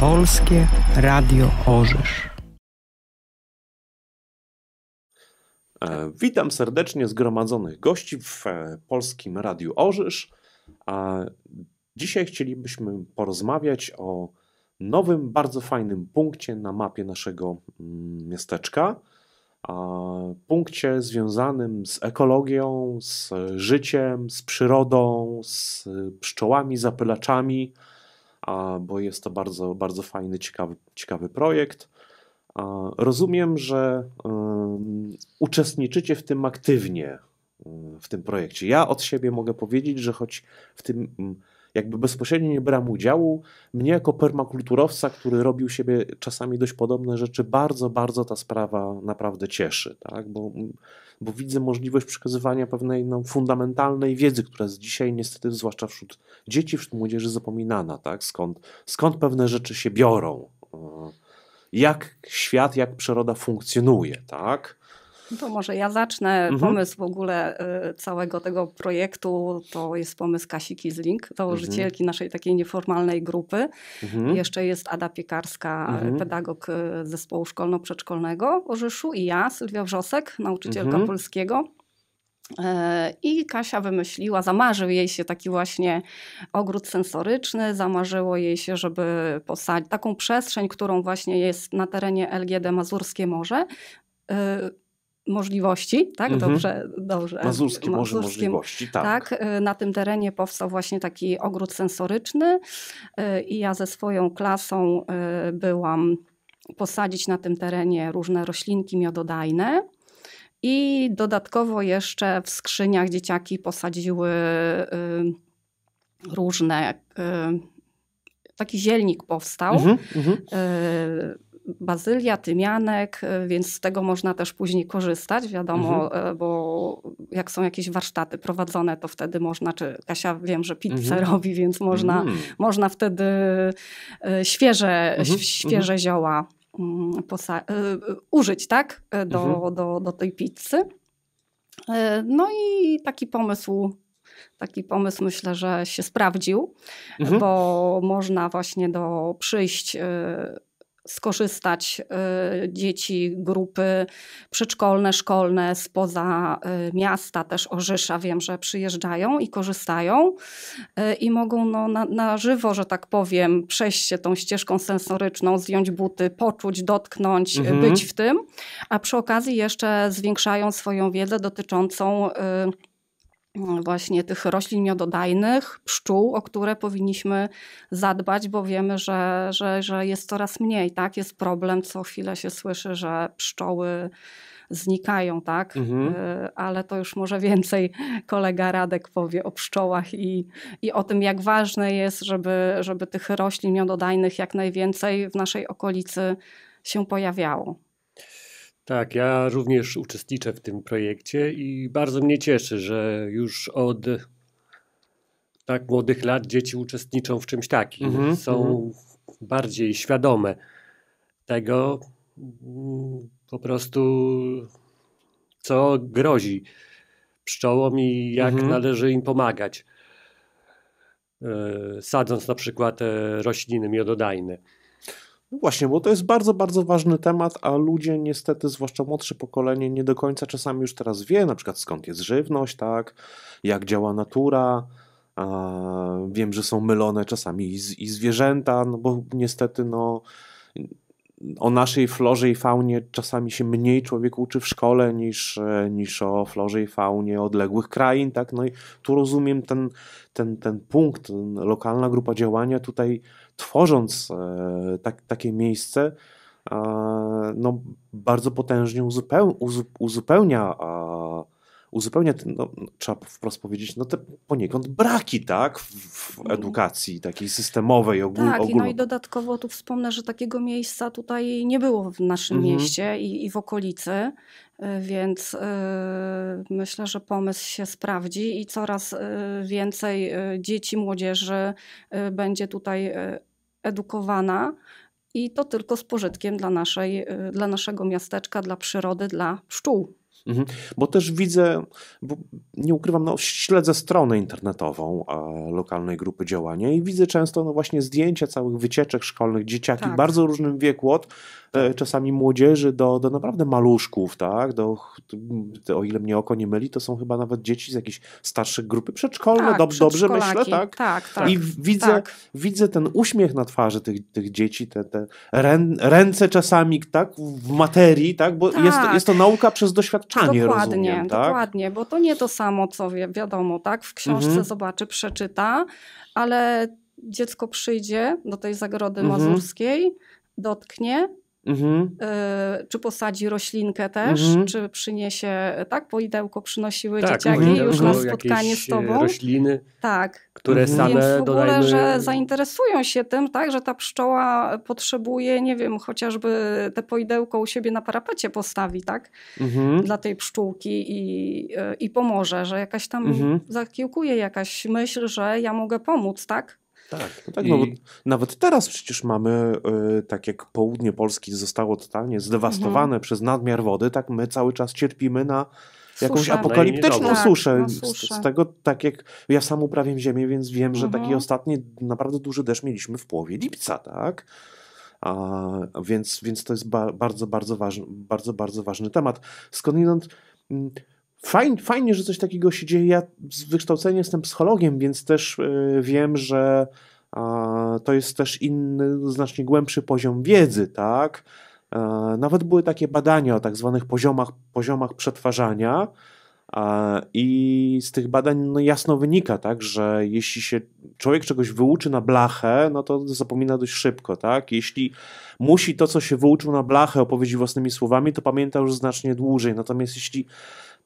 Polskie Radio Orzysz. E, witam serdecznie zgromadzonych gości w e, Polskim Radiu Orzysz. Dzisiaj chcielibyśmy porozmawiać o nowym, bardzo fajnym punkcie na mapie naszego mm, miasteczka – punkcie związanym z ekologią, z życiem, z przyrodą, z y, pszczołami, zapylaczami, bo jest to bardzo, bardzo fajny, ciekawy, ciekawy projekt. Rozumiem, że uczestniczycie w tym aktywnie, y, w tym projekcie. Ja od siebie mogę powiedzieć, że choć w tym mm, jakby bezpośrednio nie brałem udziału. Mnie jako permakulturowca, który robił siebie czasami dość podobne rzeczy, bardzo, bardzo ta sprawa naprawdę cieszy, tak? bo, bo widzę możliwość przekazywania pewnej no, fundamentalnej wiedzy, która jest dzisiaj niestety, zwłaszcza wśród dzieci, wśród młodzieży zapominana, tak? skąd, skąd pewne rzeczy się biorą. E, jak świat, jak przyroda funkcjonuje, tak? No to może ja zacznę. Mhm. Pomysł w ogóle y, całego tego projektu to jest pomysł Kasi Kizling, założycielki mhm. naszej takiej nieformalnej grupy. Mhm. Jeszcze jest Ada Piekarska, y, mhm. pedagog y, zespołu szkolno-przedszkolnego w Orzyszu i ja, Sylwia Wrzosek, nauczycielka mhm. polskiego. I Kasia wymyśliła, zamarzył jej się taki właśnie ogród sensoryczny, zamarzyło jej się, żeby posadzić taką przestrzeń, którą właśnie jest na terenie LGD Mazurskie Morze, możliwości, tak? Mhm. Dobrze, dobrze. Mazurskie Morze Możliwości, tak. tak. Y, na tym terenie powstał właśnie taki ogród sensoryczny y, i ja ze swoją klasą y, byłam posadzić na tym terenie różne roślinki miododajne. I dodatkowo jeszcze w skrzyniach dzieciaki posadziły różne. Taki zielnik powstał. Mhm, mhm bazylia, tymianek, e, więc z tego można też później korzystać, wiadomo, mhm. E, bo jak są jakieś warsztaty prowadzone, to wtedy można, czy Kasia wiem, że pizzę mhm. robi, więc można, mhm. można wtedy e, świeże, mhm. świeże mhm. zioła mm, użyć, tak, do, mhm. do, do tej pizzy. No i taki pomysł taki pomysł myślę, że się sprawdził, mhm. bo można właśnie do przyjść skorzystać y, dzieci, grupy przedszkolne, szkolne spoza y, miasta, też Orzysza wiem, że przyjeżdżają i korzystają y, i mogą no, na, na, żywo, że tak powiem, przejść się tą ścieżką sensoryczną, zdjąć buty, poczuć, dotknąć, mhm. być w tym, a przy okazji jeszcze zwiększają swoją wiedzę dotyczącą właśnie tych roślin miododajnych, pszczół, o które powinniśmy zadbać, bo wiemy, że, że, że jest coraz mniej, tak? Jest problem, co chwilę się słyszy, że pszczoły znikają, tak? Mhm. Y, ale to już może więcej kolega Radek powie o pszczołach i, i o tym, jak ważne jest, żeby, żeby tych roślin miododajnych jak najwięcej w naszej okolicy się pojawiało. Tak, ja również uczestniczę w tym projekcie i bardzo mnie cieszy, że już od tak młodych lat dzieci uczestniczą w czymś takim. Mm -hmm, Są mm -hmm. bardziej świadome tego mm, po prostu, co grozi pszczołom i jak mm -hmm. należy im pomagać, e, sadząc na przykład e, rośliny miododajne. No właśnie, bo to jest bardzo, bardzo ważny temat, a ludzie niestety, zwłaszcza młodsze pokolenie, nie do końca czasami już teraz wie, na przykład skąd jest żywność, tak, jak działa natura. wiem, że są mylone czasami i, i zwierzęta, no bo niestety, no, o naszej florze i faunie czasami się mniej człowiek uczy w szkole niż, niż o florze i faunie odległych krain, tak? No i tu rozumiem ten, ten, ten punkt, ten lokalna grupa działania tutaj tworząc e, tak, takie miejsce, no, bardzo potężnie uzupeł, uzupełnia uzupełnia, te, no, no, trzeba wprost powiedzieć, no te poniekąd braki, tak, w, w mhm. edukacji takiej systemowej, ogólnej. Tak, no i dodatkowo tu wspomnę, że takiego miejsca tutaj nie było w naszym mhm. mieście i, i w okolicy, y, więc y, myślę, że pomysł się sprawdzi i coraz y, więcej dzieci, młodzieży będzie tutaj edukowana i to tylko z pożytkiem dla, naszej, dla naszego miasteczka, dla przyrody, dla pszczół. Mhm. Bo też widzę, bo nie ukrywam, no, śledzę stronę internetową e, lokalnej grupy działania i widzę często no, właśnie zdjęcia całych wycieczek szkolnych, dzieciaki tak. w bardzo różnym wieku od e, czasami młodzieży do, do naprawdę maluszków, tak? Do, o ile mnie oko nie myli, to są chyba nawet dzieci z jakiejś starszych grupy przedszkolne, tak, dob, dobrze myślę, tak? tak, tak I widzę, tak. widzę ten uśmiech na twarzy tych, tych dzieci, te, te ręce czasami tak? w materii, tak? bo Jest, tak. jest to nauka przez doświadczenie czytanie, dokładnie, rozumiem, tak? Dokładnie, bo to nie to samo, co wie, wiadomo, tak? W książce mhm. zobaczy, przeczyta, ale dziecko przyjdzie do tej zagrody mhm. mazurskiej, dotknie, Mhm. Y, czy posadzi roślinkę też, mhm. czy przyniesie, tak, poidełko przynosiły tak, dzieciaki już na spotkanie z e, tobą. rośliny, tak. które mhm. same Więc w ogóle, dodajmy... że zainteresują się tym, tak, że ta pszczoła potrzebuje, nie wiem, chociażby te poidełko u siebie na parapecie postawi, tak, mhm. dla tej pszczółki i, e, i pomoże, że jakaś tam mhm. jakaś myśl, że ja mogę pomóc, tak, tak, no tak I... no, nawet teraz przecież mamy, y, tak jak południe Polski zostało totalnie zdewastowane mhm. przez nadmiar wody, tak my cały czas cierpimy na jakąś Suszamy. apokaliptyczną tak, no suszę. Z, z, tego, tak jak ja sam uprawiam ziemię, więc wiem, że mhm. taki ostatni naprawdę duży deszcz mieliśmy w połowie lipca, tak? A, więc, więc to jest ba bardzo, bardzo ważny, bardzo, bardzo ważny temat. Skądinąd... Mm, fajnie, fajnie, że coś takiego się dzieje. Ja z wykształcenia jestem psychologiem, więc też y, wiem, że to jest też inny, znacznie głębszy poziom wiedzy, tak? E, nawet były takie badania o tak zwanych poziomach, poziomach przetwarzania i z tych badań no, jasno wynika, tak, że jeśli się człowiek czegoś wyuczy na blachę, no to zapomina dość szybko, tak? Jeśli musi to, co się wyuczył na blachę opowiedzieć własnymi słowami, to pamięta już znacznie dłużej. Natomiast jeśli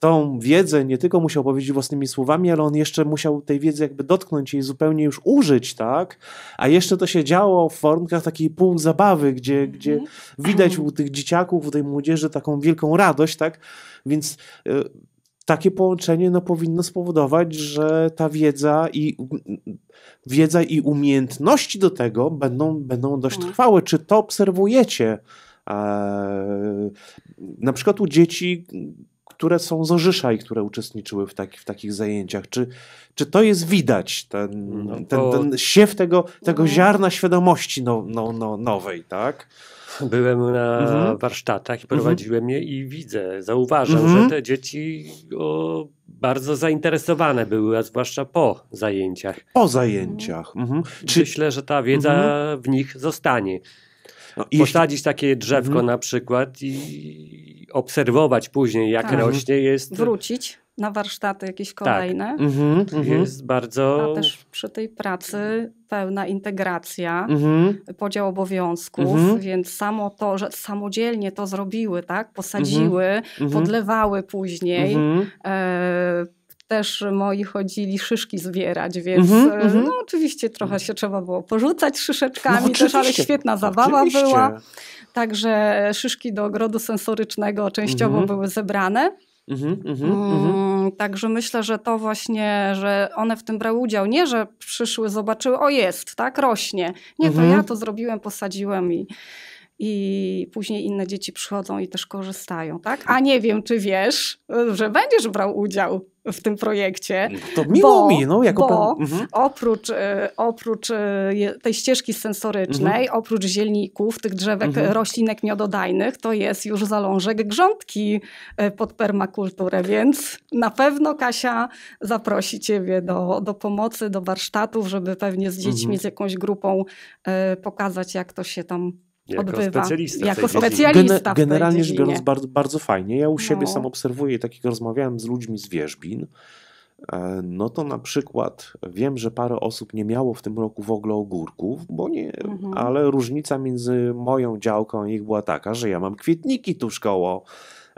tą wiedzę nie tylko musiał powiedzieć własnymi słowami, ale on jeszcze musiał tej wiedzy jakby dotknąć i zupełnie już użyć, tak? A jeszcze to się działo w formkach takiej pół zabawy, gdzie, mm -hmm. gdzie widać u tych dzieciaków, u tej młodzieży taką wielką radość, tak? Więc y, takie połączenie no, powinno spowodować, że ta wiedza i wiedza i umiejętności do tego będą, będą dość mhm. trwałe. Czy to obserwujecie? E, na przykład u dzieci które są z Orzysza i które uczestniczyły w, tak, w takich zajęciach. Czy, czy to jest widać, ten, no ten, ten siew tego, tego no. ziarna świadomości no, no, no, nowej, tak? Byłem na mhm. warsztatach i prowadziłem mhm. je i widzę, zauważam, mhm. że te dzieci o, bardzo zainteresowane były, a zwłaszcza po zajęciach. Po zajęciach. Mhm. Myślę, że ta wiedza mhm. w nich zostanie. No, Posadzić takie drzewko mhm. na przykład i obserwować później, jak tak. rośnie, mhm. jest. Wrócić na warsztaty jakieś tak. kolejne. Tak. Mhm, jest mhm. bardzo. A też przy tej pracy pełna integracja, mhm. podział obowiązków, mhm. więc samo to, że samodzielnie to zrobiły, tak? Posadziły, podlewały później. E, też moi chodzili szyszki zbierać, więc mm -hmm, no, oczywiście trochę się trzeba było porzucać szyszeczkami no, też, ale świetna zabawa oczywiście. była. Także szyszki do ogrodu sensorycznego częściowo mm -hmm. były zebrane. Mhm, mhm, mm -hmm, mm -hmm. Także myślę, że to właśnie, że one w tym brały udział. Nie, że przyszły, zobaczyły, o jest, tak, rośnie. Nie, to mhm. ja to zrobiłem, posadziłem i i później inne dzieci przychodzą i też korzystają, tak? A nie wiem, czy wiesz, że będziesz brał udział w tym projekcie. To miło bo, mi, no, jako bo mhm. oprócz, y, oprócz y, tej ścieżki sensorycznej, mhm. oprócz zielników, tych drzewek, mhm. roślinek miododajnych, to jest już zalążek grządki y, pod permakulturę, więc na pewno Kasia zaprosi Ciebie do, do pomocy, do warsztatów, żeby pewnie z dziećmi, mhm. z jakąś grupą pokazać, jak to się tam jako odbywa. Specjalista jako specjalista. generalnie rzecz biorąc, bardzo, bardzo fajnie. Ja u siebie no. sam obserwuję, tak jak rozmawiałem z ludźmi z wierzbin, e, no to na przykład wiem, że parę osób nie miało w tym roku w ogóle ogórków, bo nie, mhm. ale różnica między moją działką a ich była taka, że ja mam kwietniki tuż koło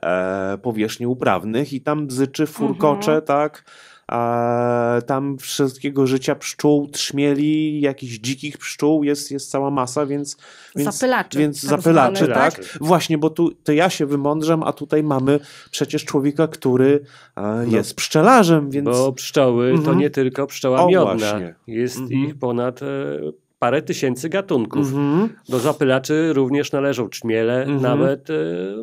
e, powierzchni uprawnych i tam bzyczy, furkocze, mhm. tak a tam wszystkiego życia pszczół, trzmieli, jakichś dzikich pszczół jest, jest cała masa, więc. więc zapylaczy. Więc tak zapylaczy, tak? tak? Właśnie, bo tu to ja się wymądrzam, a tutaj mamy przecież człowieka, który a, e, no. jest no. pszczelarzem, więc. Bo pszczoły mhm. to nie tylko pszczoła miodna. Jest mhm. ich ponad. E, parę tysięcy gatunków. Mhm. Do zapylaczy również należą czmiele, mhm. nawet e,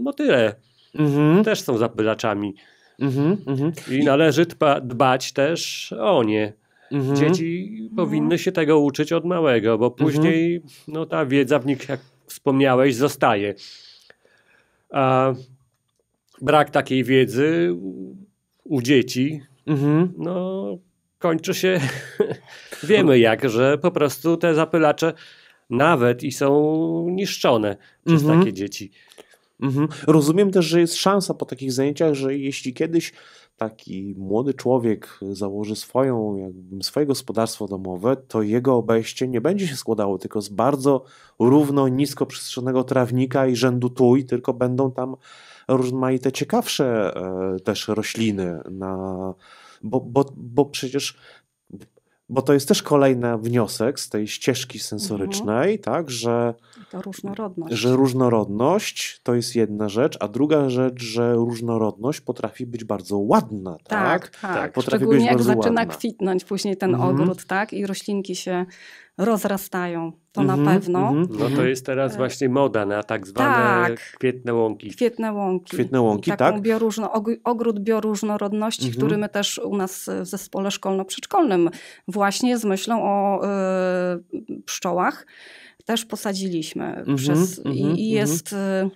motyle. Mhm. Też są zapylaczami. Mm -hmm, I należy dbać też o nie. Mm -hmm. Dzieci powinny się tego uczyć od małego, bo mhm. później no, ta wiedza w nich, jak wspomniałeś, zostaje. A brak takiej wiedzy u dzieci mhm. no, kończy się, wiemy jak, że po prostu te zapylacze nawet i są niszczone przez mhm. takie dzieci. Mhm. Rozumiem też, że jest szansa po takich zajęciach, że jeśli kiedyś taki młody człowiek założy swoją, jakby, swoje gospodarstwo domowe, to jego obejście nie będzie się składało tylko z bardzo równo, nisko przestrzennego trawnika i rzędu tuj, tylko będą tam rozmaite ciekawsze e, też rośliny na, bo, bo, bo przecież bo to jest też kolejny wniosek z tej ścieżki sensorycznej, mhm. tak, że, różnorodność. że różnorodność to jest jedna rzecz, a druga rzecz, że różnorodność potrafi być bardzo ładna. Tak, tak. tak. tak. Potrafi Szczególnie być jak zaczyna ładna. kwitnąć później ten mhm. ogród, tak, i roślinki się rozrastają, to mm -hmm, na mhm, pewno. Mm -hmm. No to jest teraz właśnie moda na tak zwane tak, kwietne łąki. Kwietne łąki. Kwietne łąki, tak. Bioróżno, ogród bioróżnorodności, mm -hmm. który my też u nas w zespole szkolno-przedszkolnym właśnie z myślą o y, pszczołach też posadziliśmy. Mhm, przez, i, mhm, i, jest... Y,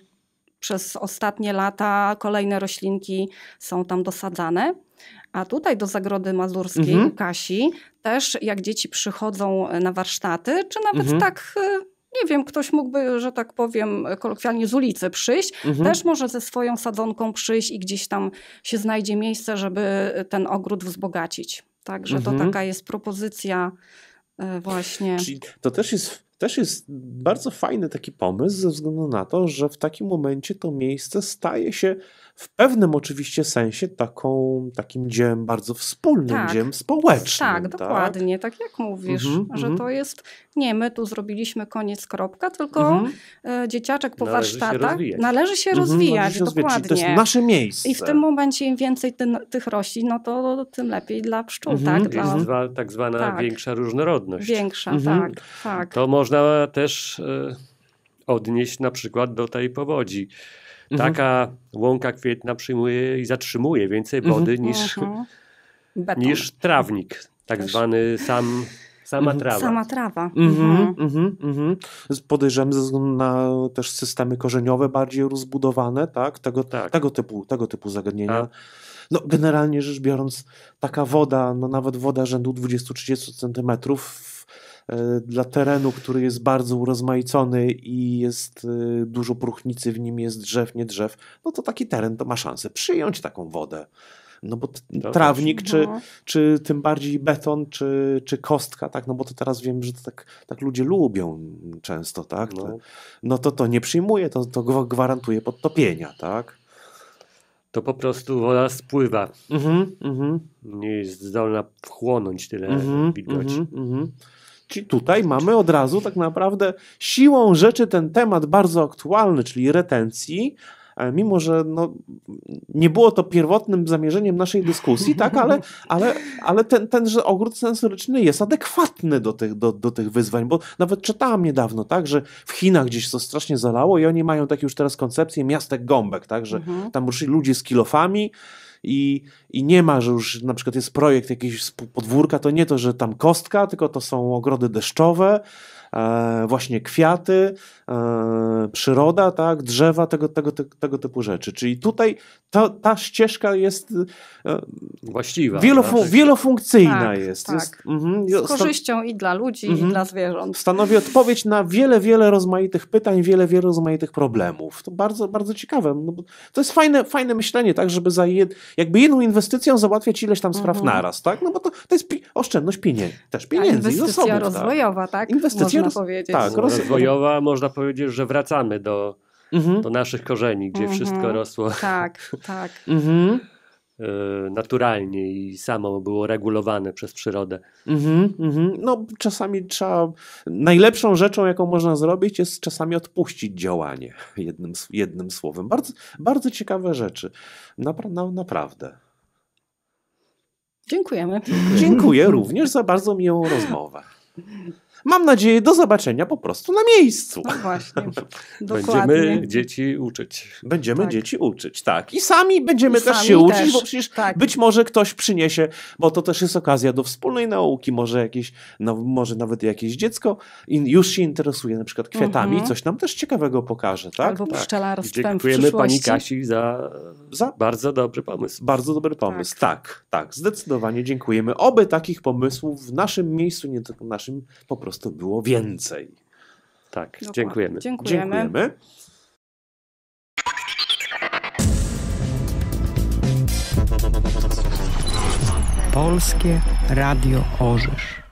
przez ostatnie lata kolejne roślinki są tam dosadzane. A tutaj do Zagrody Mazurskiej mhm. u Kasi też jak dzieci przychodzą na warsztaty, czy nawet mhm. tak e, nie wiem, ktoś mógłby, że tak powiem, kolokwialnie z ulicy przyjść, mhm. też może ze swoją sadzonką przyjść i gdzieś tam się znajdzie miejsce, żeby ten ogród wzbogacić. Także mhm. to taka jest propozycja e, właśnie. Czyli to też jest, też jest bardzo fajny taki pomysł ze względu na to, że w takim momencie to miejsce staje się w pewnym oczywiście sensie taką, takim dziełem bardzo wspólnym, tak. dziełem społecznym. Tak, tak, dokładnie, tak jak mówisz, mm -hmm, że mm to jest, nie, my tu zrobiliśmy koniec kropka, tylko mm -hmm. dzieciaczek po należy warsztatach się mhm, należy się rozwijać, należy się dokładnie. to jest nasze miejsce. I w tym momencie im więcej ty, tych roślin, no to tym lepiej dla pszczół, mhm, tak? Dla... Jest tak zwana tak. większa różnorodność. Większa, mhm. tak, tak. To można też y, odnieść na przykład do tej powodzi Mhm. Taka łąka kwietna przyjmuje i zatrzymuje więcej mhm. wody niż, mhm. niż trawnik, tak zwany sam Sama trawa. Sama trawa. Podejrzewam ze względu na też systemy korzeniowe bardziej rozbudowane, tak? Tego, tak. tego, typu, tego typu zagadnienia. Tak. No, generalnie rzecz biorąc, taka woda, no nawet woda rzędu 20-30 centymetrów E, dla terenu, który jest bardzo urozmaicony i jest e, dużo próchnicy, w nim jest drzew, nie drzew, no to taki teren to ma szansę przyjąć taką wodę. No bo trawnik, czy, no. czy tym bardziej beton, czy, czy kostka, tak? No bo to teraz wiem, że tak, tak ludzie lubią często, tak? No, no to to nie przyjmuje, to, to gwarantuje podtopienia, tak? to po prostu woda spływa. Mm -hmm, mm -hmm. Nie jest zdolna wchłonąć tyle mm -hmm, wilgoci. Mm mhm. Czyli tutaj mamy od razu tak naprawdę siłą rzeczy ten temat bardzo aktualny, czyli retencji, e, mimo że no, nie było to pierwotnym zamierzeniem naszej dyskusji, tak, ale, ale, ale ten, tenże ogród sensoryczny jest adekwatny do tych, do, do tych wyzwań, bo nawet czytałam niedawno, tak, że w Chinach gdzieś to strasznie zalało i oni mają takie już teraz koncepcję miastek gąbek, tak, że mhm. tam ruszyli ludzie z kilofami, i, i nie ma, że już na przykład jest projekt jakiegoś podwórka, to nie to, że tam kostka, tylko to są ogrody deszczowe, E, właśnie kwiaty, e, przyroda, tak, drzewa, tego, tego, tego, tego typu rzeczy. Czyli tutaj to, ta ścieżka jest e, właściwa. Wielofun tak? wielofunkcyjna tak, jest. Tak. jest mm, Z korzyścią i dla ludzi, mm -hmm. i mhm. dla zwierząt. Stanowi odpowiedź na wiele, wiele rozmaitych pytań, wiele, wiele rozmaitych problemów. To bardzo, bardzo ciekawe. No to jest fajne, fajne myślenie, tak, żeby za jed, jakby jedną inwestycją załatwiać ileś tam spraw mhm. naraz, tak? No bo to, to jest pi oszczędność pieniędzy, też pieniędzy. inwestycja zasobów, tak? rozwojowa, tak? tak? Inwestycja można roz... powiedzieć. Tak, Rosja... rozwojowa, można powiedzieć, że wracamy do, mhm. do naszych korzeni, gdzie mhm. wszystko rosło. Tak, tak. Mhm. E, naturalnie i samo było regulowane przez przyrodę. Mhm, mhm. No, czasami trzeba. Najlepszą rzeczą, jaką można zrobić, jest czasami odpuścić działanie, jednym, jednym słowem. Bardzo, bardzo ciekawe rzeczy. Napra- na, no, naprawdę. Dziękujemy. Dziękuję również za bardzo miłą rozmowę. Mam nadzieję, do zobaczenia po prostu na miejscu. No właśnie. Będziemy dzieci uczyć. Będziemy tak. dzieci uczyć, tak. I sami będziemy I też sami się uczyć, bo przecież tak. być może ktoś przyniesie, bo to też jest okazja do wspólnej nauki, może jakieś, no, może nawet jakieś dziecko już się interesuje na przykład kwiatami, mhm. coś nam też ciekawego pokaże, tak? Albo tak. pszczelarstwem Dziękujemy pani Kasi za, za bardzo dobry pomysł. Bardzo dobry tak. pomysł, tak, tak. tak. Zdecydowanie dziękujemy. Oby takich pomysłów w naszym miejscu, nie tylko w naszym, po prostu prostu było więcej. Tak, Dokładnie. dziękujemy. Dziękujemy. dziękujemy. Polskie Radio Orzysz.